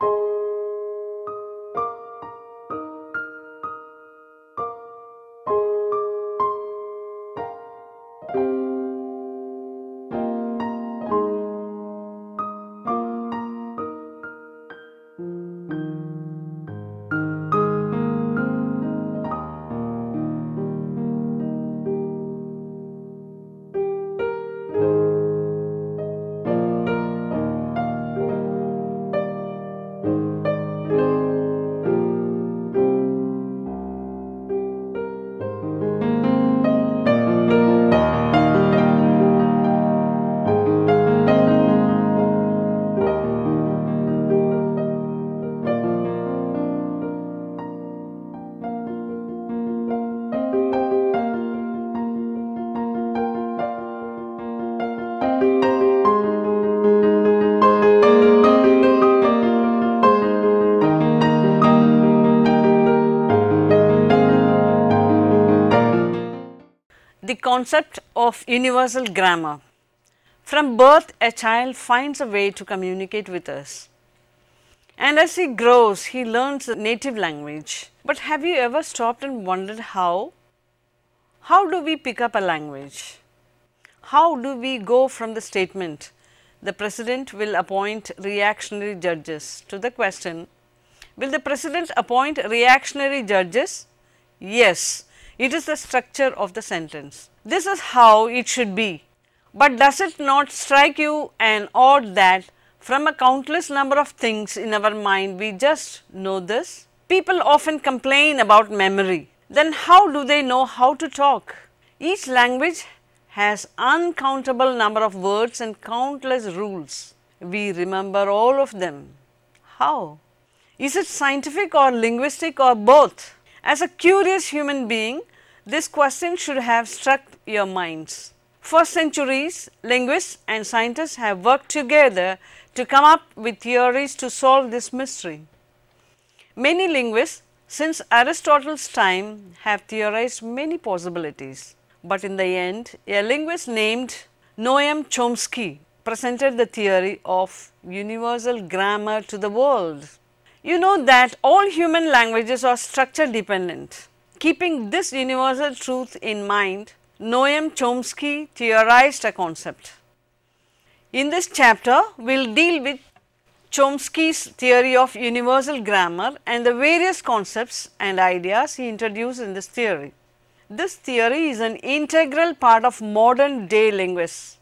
Thank you. concept of universal grammar. From birth, a child finds a way to communicate with us. And as he grows, he learns the native language. But have you ever stopped and wondered how? How do we pick up a language? How do we go from the statement, the president will appoint reactionary judges, to the question, will the president appoint reactionary judges? Yes, it is the structure of the sentence. This is how it should be. But does it not strike you an odd that from a countless number of things in our mind we just know this? People often complain about memory. Then how do they know how to talk? Each language has uncountable number of words and countless rules. We remember all of them. How? Is it scientific or linguistic or both? As a curious human being, this question should have struck your minds. For centuries, linguists and scientists have worked together to come up with theories to solve this mystery. Many linguists since Aristotle's time have theorized many possibilities, but in the end a linguist named Noam Chomsky presented the theory of universal grammar to the world. You know that all human languages are structure dependent. Keeping this universal truth in mind, Noam Chomsky theorized a concept. In this chapter, we will deal with Chomsky's theory of universal grammar and the various concepts and ideas he introduced in this theory. This theory is an integral part of modern day linguists.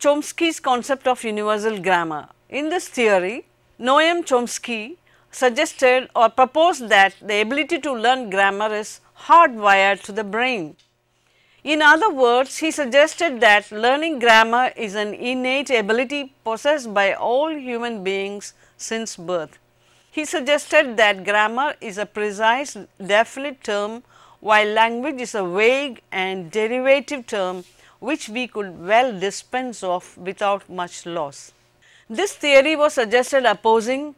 Chomsky's concept of universal grammar. In this theory, Noam Chomsky suggested or proposed that the ability to learn grammar is hardwired to the brain. In other words, he suggested that learning grammar is an innate ability possessed by all human beings since birth. He suggested that grammar is a precise, definite term while language is a vague and derivative term which we could well dispense of without much loss. This theory was suggested opposing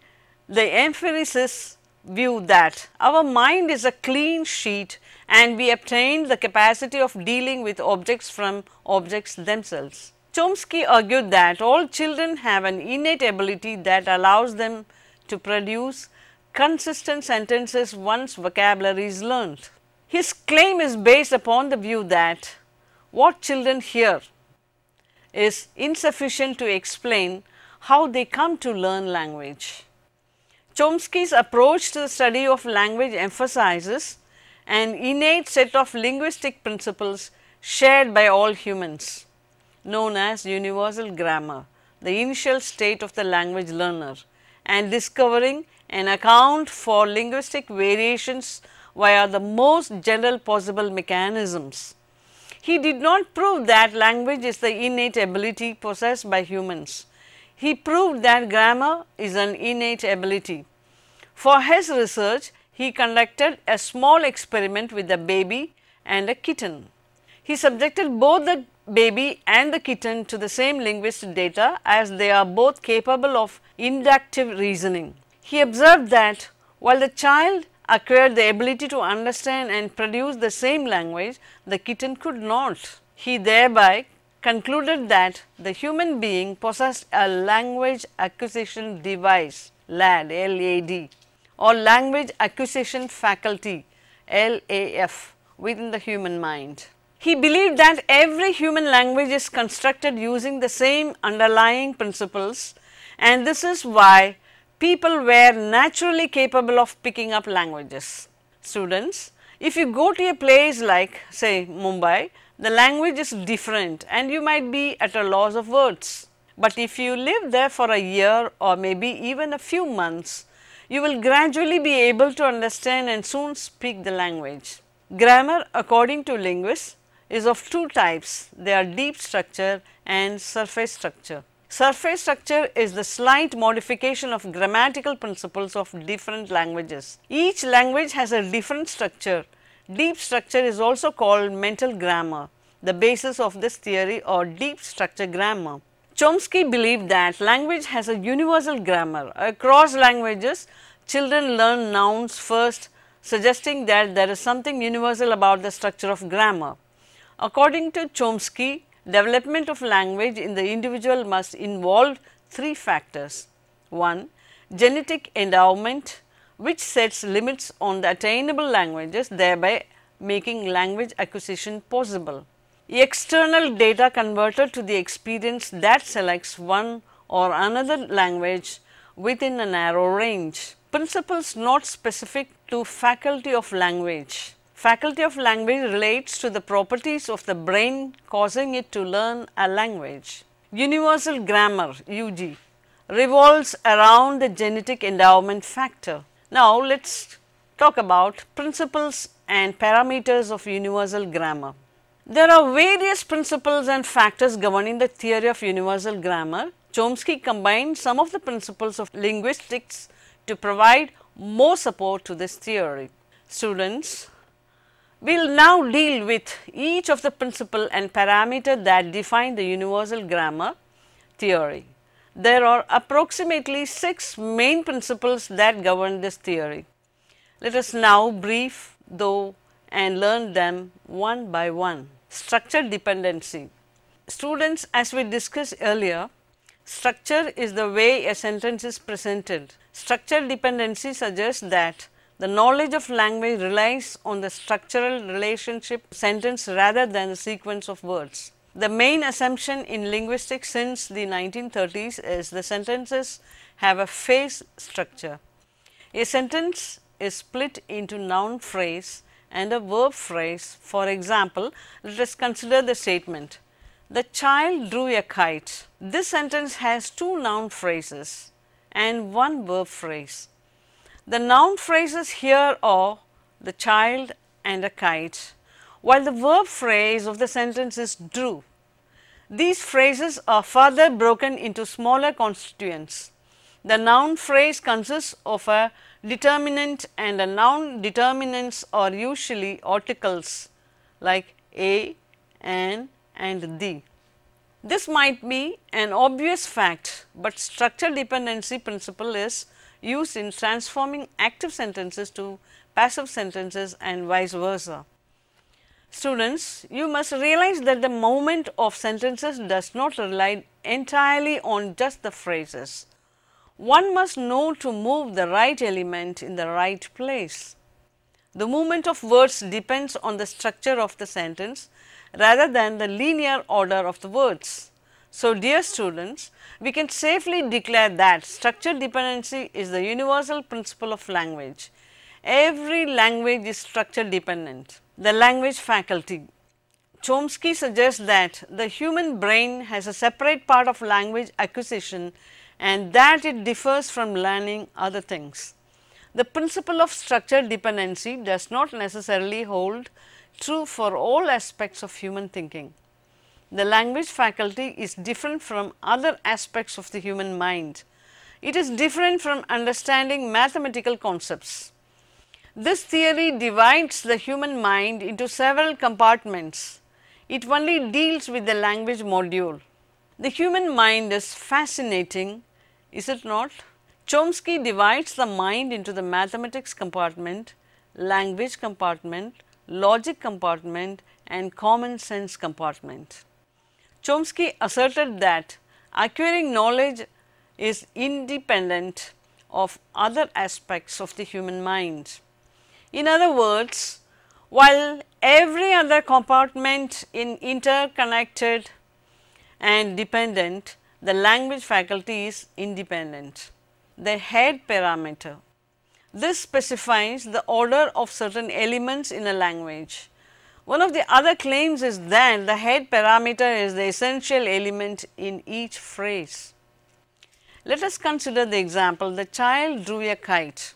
the emphasis view that our mind is a clean sheet and we obtain the capacity of dealing with objects from objects themselves. Chomsky argued that all children have an innate ability that allows them to produce consistent sentences once vocabulary is learned. His claim is based upon the view that what children hear is insufficient to explain how they come to learn language. Chomsky's approach to the study of language emphasizes an innate set of linguistic principles shared by all humans known as universal grammar, the initial state of the language learner and discovering an account for linguistic variations via the most general possible mechanisms. He did not prove that language is the innate ability possessed by humans, he proved that grammar is an innate ability. For his research, he conducted a small experiment with a baby and a kitten. He subjected both the baby and the kitten to the same linguistic data as they are both capable of inductive reasoning. He observed that while the child acquired the ability to understand and produce the same language, the kitten could not. He thereby concluded that the human being possessed a language acquisition device LAD, LAD or language acquisition faculty LAF within the human mind. He believed that every human language is constructed using the same underlying principles and this is why people were naturally capable of picking up languages. Students, if you go to a place like say Mumbai the language is different and you might be at a loss of words. But if you live there for a year or maybe even a few months, you will gradually be able to understand and soon speak the language. Grammar according to linguists is of two types. They are deep structure and surface structure. Surface structure is the slight modification of grammatical principles of different languages. Each language has a different structure Deep structure is also called mental grammar, the basis of this theory or deep structure grammar. Chomsky believed that language has a universal grammar. Across languages, children learn nouns first, suggesting that there is something universal about the structure of grammar. According to Chomsky, development of language in the individual must involve three factors. 1. Genetic endowment, which sets limits on the attainable languages thereby making language acquisition possible. External data converter to the experience that selects one or another language within a narrow range. Principles not specific to faculty of language. Faculty of language relates to the properties of the brain causing it to learn a language. Universal grammar UG revolves around the genetic endowment factor. Now, let us talk about principles and parameters of universal grammar. There are various principles and factors governing the theory of universal grammar. Chomsky combined some of the principles of linguistics to provide more support to this theory. Students, we will now deal with each of the principle and parameter that define the universal grammar theory there are approximately six main principles that govern this theory. Let us now brief though and learn them one by one. Structure dependency. Students as we discussed earlier, structure is the way a sentence is presented. Structure dependency suggests that the knowledge of language relies on the structural relationship sentence rather than the sequence of words. The main assumption in linguistics since the 1930s is the sentences have a phrase structure. A sentence is split into noun phrase and a verb phrase. For example, let us consider the statement, the child drew a kite. This sentence has two noun phrases and one verb phrase. The noun phrases here are the child and a kite, while the verb phrase of the sentence is drew. These phrases are further broken into smaller constituents. The noun phrase consists of a determinant and the noun determinants are usually articles like a, an and the. This might be an obvious fact, but structure dependency principle is used in transforming active sentences to passive sentences and vice versa. Students, you must realize that the movement of sentences does not rely entirely on just the phrases. One must know to move the right element in the right place. The movement of words depends on the structure of the sentence rather than the linear order of the words. So, dear students, we can safely declare that structure dependency is the universal principle of language Every language is structure dependent. The language faculty. Chomsky suggests that the human brain has a separate part of language acquisition and that it differs from learning other things. The principle of structure dependency does not necessarily hold true for all aspects of human thinking. The language faculty is different from other aspects of the human mind. It is different from understanding mathematical concepts. This theory divides the human mind into several compartments. It only deals with the language module. The human mind is fascinating, is it not? Chomsky divides the mind into the mathematics compartment, language compartment, logic compartment and common sense compartment. Chomsky asserted that acquiring knowledge is independent of other aspects of the human mind. In other words, while every other compartment in interconnected and dependent, the language faculty is independent. The head parameter. This specifies the order of certain elements in a language. One of the other claims is that the head parameter is the essential element in each phrase. Let us consider the example, the child drew a kite.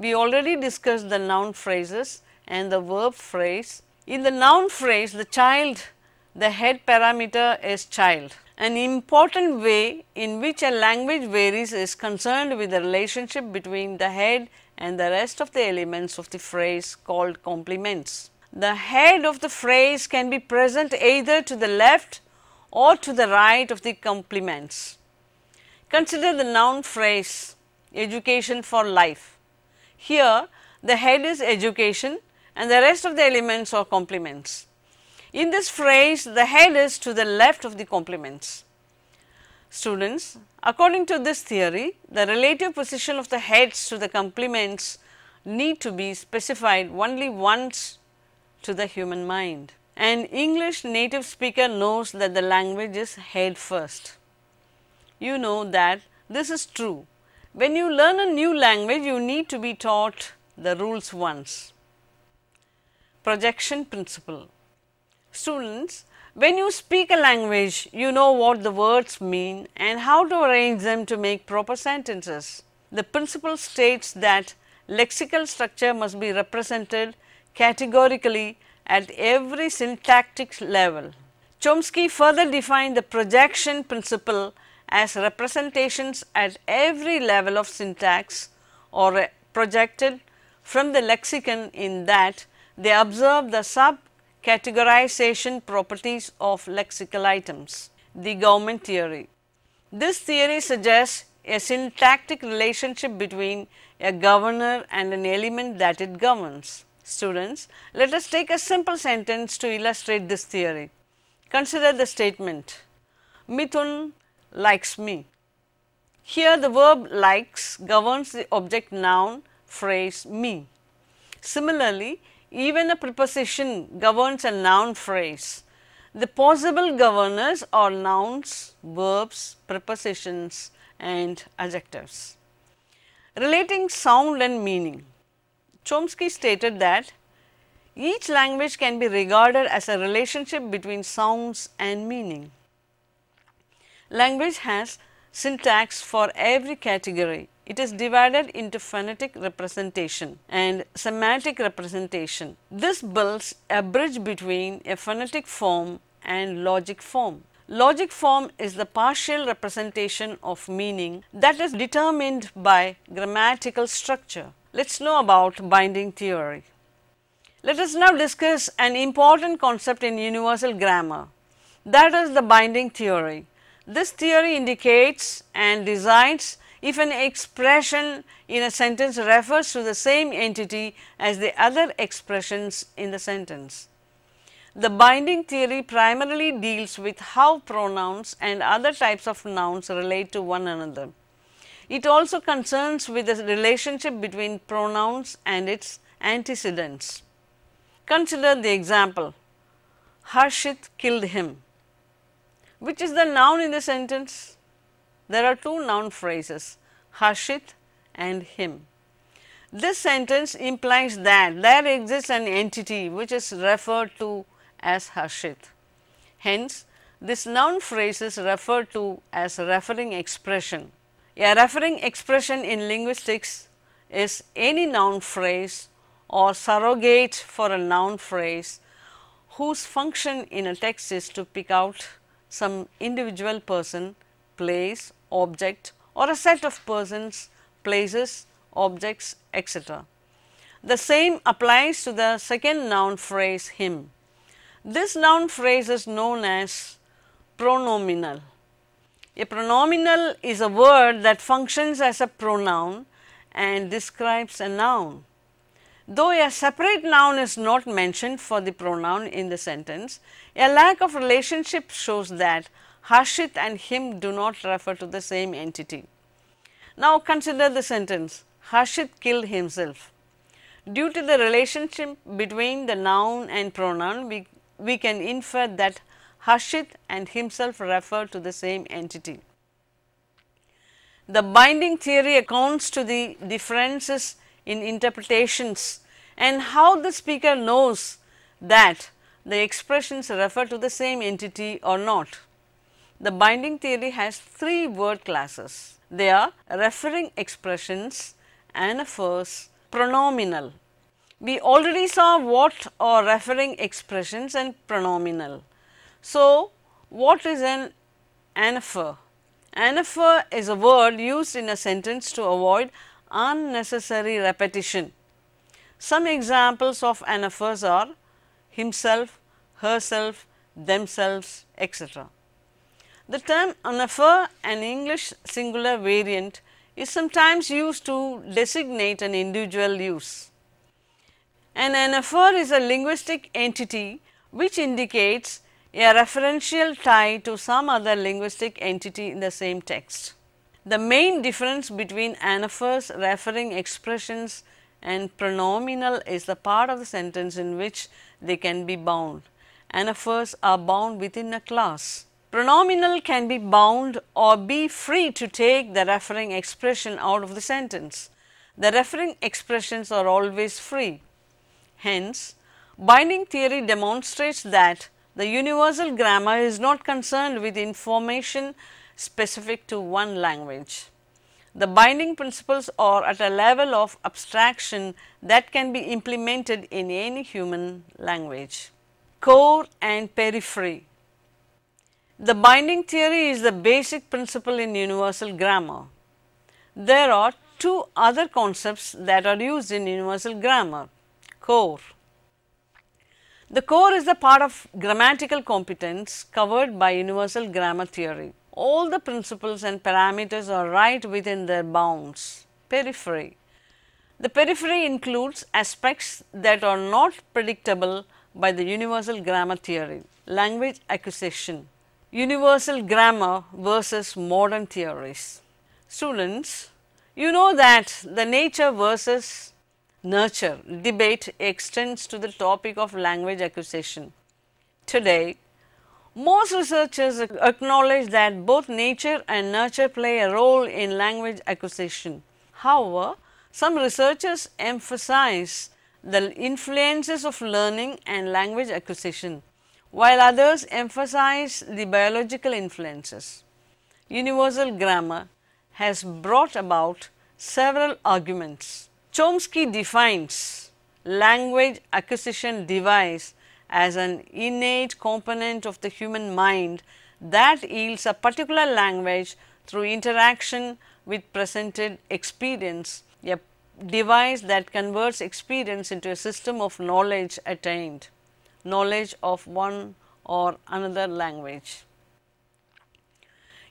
We already discussed the noun phrases and the verb phrase. In the noun phrase, the child, the head parameter is child. An important way in which a language varies is concerned with the relationship between the head and the rest of the elements of the phrase called complements. The head of the phrase can be present either to the left or to the right of the complements. Consider the noun phrase education for life. Here the head is education and the rest of the elements are complements. In this phrase the head is to the left of the complements. Students, according to this theory, the relative position of the heads to the complements need to be specified only once to the human mind. An English native speaker knows that the language is head first. You know that this is true when you learn a new language, you need to be taught the rules once. Projection principle. Students, when you speak a language, you know what the words mean and how to arrange them to make proper sentences. The principle states that lexical structure must be represented categorically at every syntactic level. Chomsky further defined the projection principle as representations at every level of syntax or projected from the lexicon in that they observe the sub-categorization properties of lexical items. The government theory. This theory suggests a syntactic relationship between a governor and an element that it governs. Students, let us take a simple sentence to illustrate this theory. Consider the statement, Mithun likes me. Here the verb likes governs the object noun phrase me. Similarly, even a preposition governs a noun phrase. The possible governors are nouns, verbs, prepositions and adjectives. Relating sound and meaning. Chomsky stated that each language can be regarded as a relationship between sounds and meaning. Language has syntax for every category. It is divided into phonetic representation and semantic representation. This builds a bridge between a phonetic form and logic form. Logic form is the partial representation of meaning that is determined by grammatical structure. Let's know about binding theory. Let us now discuss an important concept in universal grammar that is the binding theory. This theory indicates and decides if an expression in a sentence refers to the same entity as the other expressions in the sentence. The binding theory primarily deals with how pronouns and other types of nouns relate to one another. It also concerns with the relationship between pronouns and its antecedents. Consider the example, Harshit killed him. Which is the noun in the sentence? There are two noun phrases, Harshit and him. This sentence implies that there exists an entity which is referred to as Harshit. Hence, this noun phrase is referred to as referring expression. A referring expression in linguistics is any noun phrase or surrogate for a noun phrase whose function in a text is to pick out some individual person, place, object or a set of persons, places, objects, etc. The same applies to the second noun phrase him. This noun phrase is known as pronominal. A pronominal is a word that functions as a pronoun and describes a noun. Though a separate noun is not mentioned for the pronoun in the sentence, a lack of relationship shows that Harshit and him do not refer to the same entity. Now, consider the sentence Harshit killed himself. Due to the relationship between the noun and pronoun, we, we can infer that Harshit and himself refer to the same entity. The binding theory accounts to the differences in interpretations and how the speaker knows that the expressions refer to the same entity or not. The binding theory has three word classes. They are referring expressions, anaphors, pronominal. We already saw what are referring expressions and pronominal. So, what is an anaphor? Anaphor is a word used in a sentence to avoid unnecessary repetition. Some examples of anaphors are himself, herself, themselves, etc. The term anaphor, an English singular variant, is sometimes used to designate an individual use. An anaphor is a linguistic entity which indicates a referential tie to some other linguistic entity in the same text. The main difference between anaphors, referring expressions and pronominal is the part of the sentence in which they can be bound. Anaphors are bound within a class. Pronominal can be bound or be free to take the referring expression out of the sentence. The referring expressions are always free. Hence, binding theory demonstrates that the universal grammar is not concerned with information specific to one language. The binding principles are at a level of abstraction that can be implemented in any human language. Core and periphery. The binding theory is the basic principle in universal grammar. There are two other concepts that are used in universal grammar, core. The core is the part of grammatical competence covered by universal grammar theory all the principles and parameters are right within their bounds. Periphery. The periphery includes aspects that are not predictable by the universal grammar theory. Language acquisition, universal grammar versus modern theories. Students, you know that the nature versus nurture debate extends to the topic of language acquisition. Today, most researchers acknowledge that both nature and nurture play a role in language acquisition. However, some researchers emphasize the influences of learning and language acquisition, while others emphasize the biological influences. Universal grammar has brought about several arguments. Chomsky defines language acquisition device as an innate component of the human mind that yields a particular language through interaction with presented experience, a device that converts experience into a system of knowledge attained, knowledge of one or another language.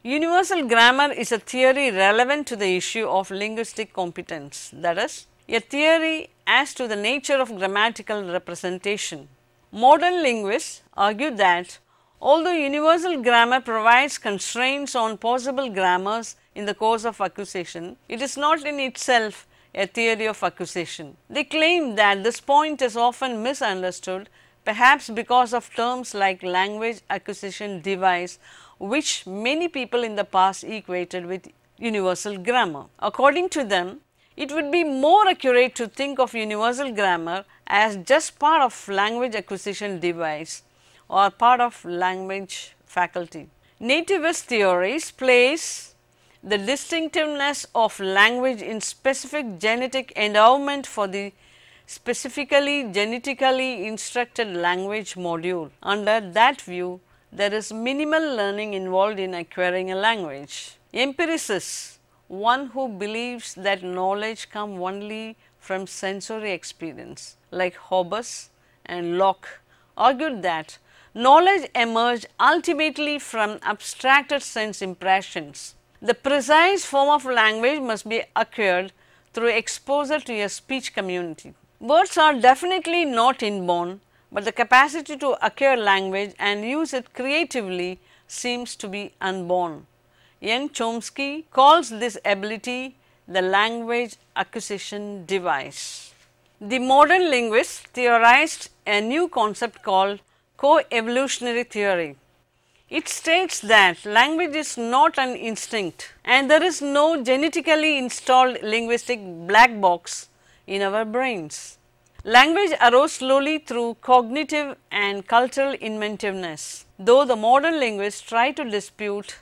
Universal grammar is a theory relevant to the issue of linguistic competence, that is, a theory as to the nature of grammatical representation. Modern linguists argue that although universal grammar provides constraints on possible grammars in the course of accusation, it is not in itself a theory of accusation. They claim that this point is often misunderstood perhaps because of terms like language acquisition device which many people in the past equated with universal grammar. According to them, it would be more accurate to think of universal grammar as just part of language acquisition device or part of language faculty. Nativist theories place the distinctiveness of language in specific genetic endowment for the specifically genetically instructed language module. Under that view, there is minimal learning involved in acquiring a language. Empiricists one who believes that knowledge comes only from sensory experience, like Hobbes and Locke, argued that knowledge emerged ultimately from abstracted sense impressions. The precise form of language must be acquired through exposure to a speech community. Words are definitely not inborn, but the capacity to acquire language and use it creatively seems to be unborn. Young Chomsky calls this ability the language acquisition device. The modern linguists theorized a new concept called co-evolutionary theory. It states that language is not an instinct and there is no genetically installed linguistic black box in our brains. Language arose slowly through cognitive and cultural inventiveness, though the modern linguists try to dispute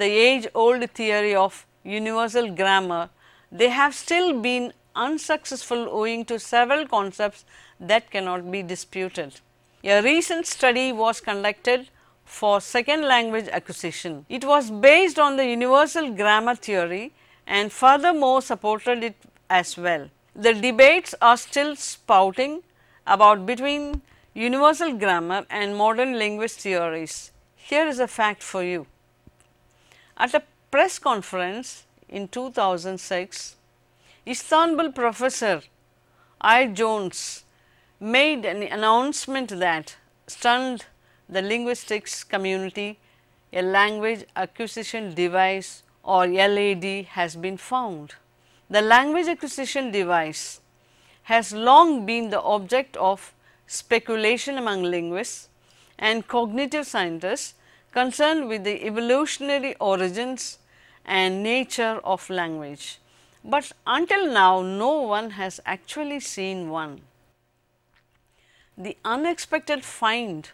the age old theory of universal grammar, they have still been unsuccessful owing to several concepts that cannot be disputed. A recent study was conducted for second language acquisition. It was based on the universal grammar theory and furthermore supported it as well. The debates are still spouting about between universal grammar and modern linguist theories. Here is a fact for you. At a press conference in 2006, Istanbul professor I. Jones made an announcement that stunned the linguistics community, a language acquisition device or LAD has been found. The language acquisition device has long been the object of speculation among linguists and cognitive scientists concerned with the evolutionary origins and nature of language, but until now no one has actually seen one. The unexpected find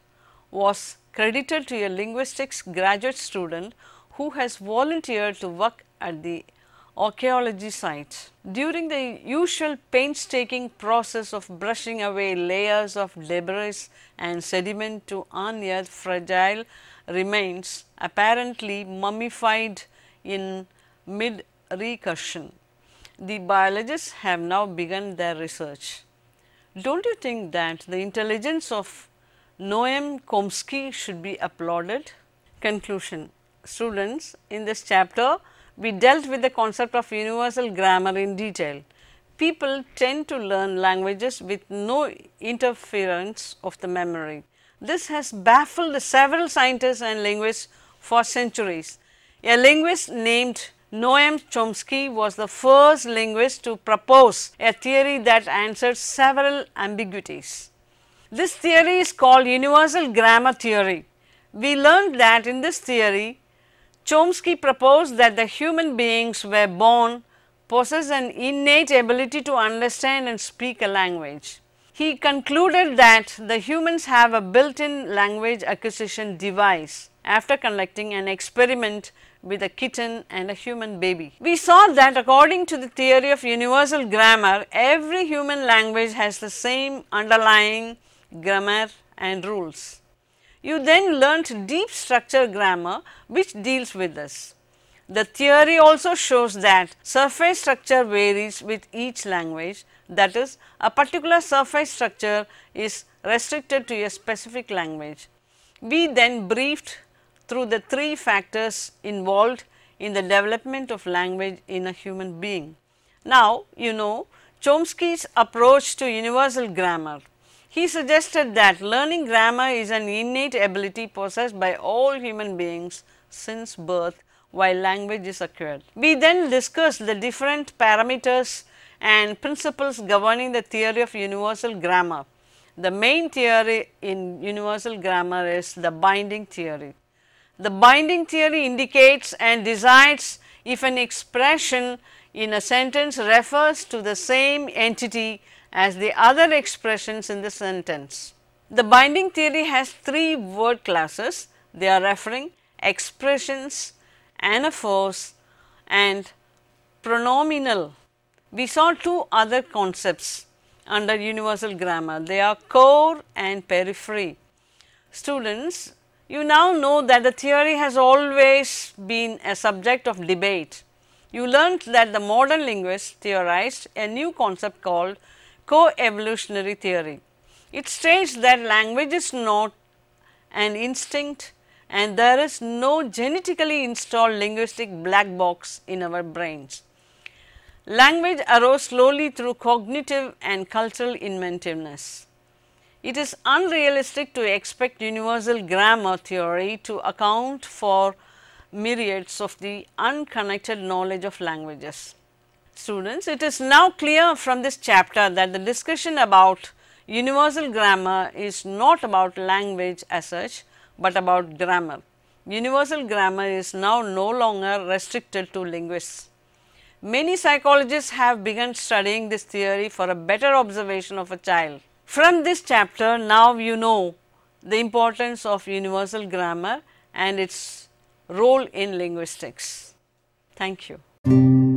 was credited to a linguistics graduate student who has volunteered to work at the archaeology site. During the usual painstaking process of brushing away layers of debris and sediment to unearth fragile remains apparently mummified in mid recursion. The biologists have now begun their research. Do not you think that the intelligence of Noam Chomsky should be applauded? Conclusion Students, in this chapter, we dealt with the concept of universal grammar in detail. People tend to learn languages with no interference of the memory. This has baffled several scientists and linguists for centuries. A linguist named Noam Chomsky was the first linguist to propose a theory that answered several ambiguities. This theory is called universal grammar theory. We learned that in this theory, Chomsky proposed that the human beings were born, possess an innate ability to understand and speak a language he concluded that the humans have a built-in language acquisition device after conducting an experiment with a kitten and a human baby. We saw that according to the theory of universal grammar, every human language has the same underlying grammar and rules. You then learnt deep structure grammar which deals with this. The theory also shows that surface structure varies with each language that is a particular surface structure is restricted to a specific language. We then briefed through the three factors involved in the development of language in a human being. Now, you know Chomsky's approach to universal grammar. He suggested that learning grammar is an innate ability possessed by all human beings since birth while language is acquired, We then discussed the different parameters and principles governing the theory of universal grammar. The main theory in universal grammar is the binding theory. The binding theory indicates and decides if an expression in a sentence refers to the same entity as the other expressions in the sentence. The binding theory has three word classes. They are referring expressions, anaphorous and pronominal. We saw two other concepts under universal grammar. They are core and periphery. Students, you now know that the theory has always been a subject of debate. You learnt that the modern linguists theorized a new concept called co-evolutionary theory. It states that language is not an instinct and there is no genetically installed linguistic black box in our brains. Language arose slowly through cognitive and cultural inventiveness. It is unrealistic to expect universal grammar theory to account for myriads of the unconnected knowledge of languages. Students, it is now clear from this chapter that the discussion about universal grammar is not about language as such, but about grammar. Universal grammar is now no longer restricted to linguists. Many psychologists have begun studying this theory for a better observation of a child. From this chapter, now you know the importance of universal grammar and its role in linguistics. Thank you.